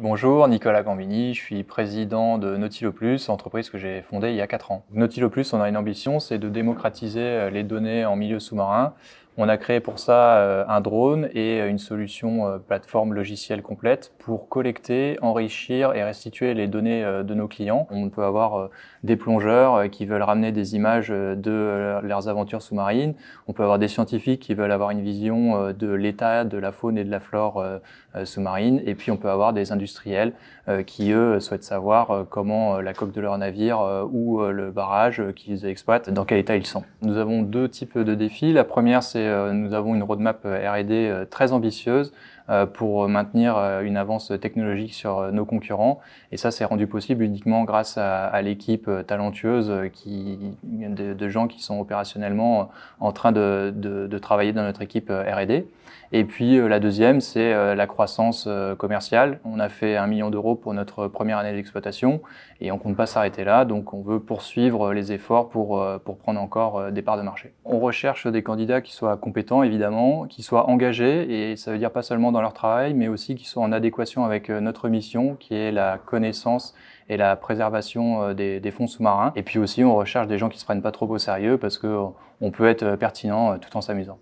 Bonjour, Nicolas Gambini, je suis président de Nautilo Plus, entreprise que j'ai fondée il y a 4 ans. Nautilo Plus, on a une ambition, c'est de démocratiser euh, les données en milieu sous-marin on a créé pour ça euh, un drone et euh, une solution euh, plateforme logicielle complète pour collecter, enrichir et restituer les données de nos clients. On peut avoir des plongeurs qui veulent ramener des images de leurs aventures sous-marines. On peut avoir des scientifiques qui veulent avoir une vision de l'état de la faune et de la flore sous-marine. Et puis on peut avoir des industriels qui, eux, souhaitent savoir comment la coque de leur navire ou le barrage qu'ils exploitent, dans quel état ils sont. Nous avons deux types de défis. La première, c'est euh, nous avons une roadmap euh, RD euh, très ambitieuse euh, pour maintenir euh, une avance technologique sur euh, nos concurrents. Et ça, c'est rendu possible uniquement grâce à, l'équipe talentueuse qui, de, gens qui sont opérationnellement en train de, de, travailler dans notre équipe R&D. Et puis la deuxième, c'est la croissance commerciale. On a fait un million d'euros pour notre première année d'exploitation et on compte pas s'arrêter là. Donc on veut poursuivre les efforts pour, pour prendre encore des parts de marché. On recherche des candidats qui soient compétents, évidemment, qui soient engagés et ça veut dire pas seulement dans leur travail, mais aussi qui sont en adéquation avec euh, notre mission, qui est la connaissance et la préservation euh, des, des fonds sous-marins. Et puis aussi, on recherche des gens qui se prennent pas trop au sérieux parce que euh, on peut être pertinent tout en s'amusant.